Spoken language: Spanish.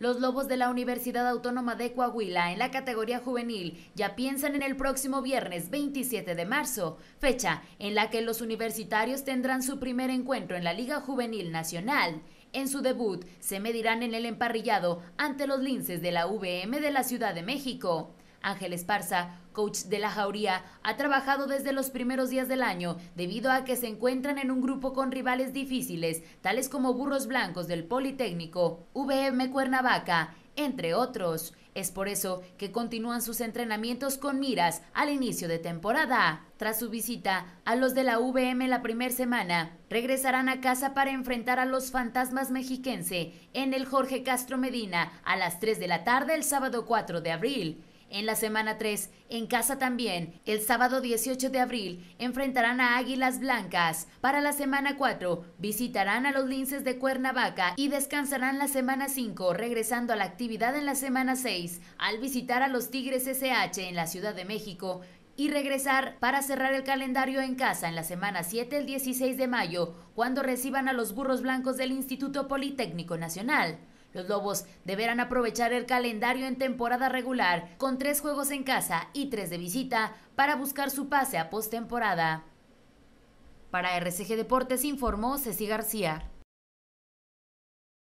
Los Lobos de la Universidad Autónoma de Coahuila en la categoría juvenil ya piensan en el próximo viernes 27 de marzo, fecha en la que los universitarios tendrán su primer encuentro en la Liga Juvenil Nacional. En su debut se medirán en el emparrillado ante los linces de la VM de la Ciudad de México. Ángel Esparza, coach de la Jauría, ha trabajado desde los primeros días del año debido a que se encuentran en un grupo con rivales difíciles, tales como Burros Blancos del Politécnico, VM Cuernavaca, entre otros. Es por eso que continúan sus entrenamientos con miras al inicio de temporada. Tras su visita a los de la VM la primer semana, regresarán a casa para enfrentar a los fantasmas mexiquense en el Jorge Castro Medina a las 3 de la tarde el sábado 4 de abril. En la semana 3, en casa también, el sábado 18 de abril, enfrentarán a Águilas Blancas. Para la semana 4, visitarán a los linces de Cuernavaca y descansarán la semana 5, regresando a la actividad en la semana 6, al visitar a los Tigres SH en la Ciudad de México y regresar para cerrar el calendario en casa en la semana 7, el 16 de mayo, cuando reciban a los burros blancos del Instituto Politécnico Nacional. Los Lobos deberán aprovechar el calendario en temporada regular con tres juegos en casa y tres de visita para buscar su pase a postemporada. Para RCG Deportes informó Ceci García.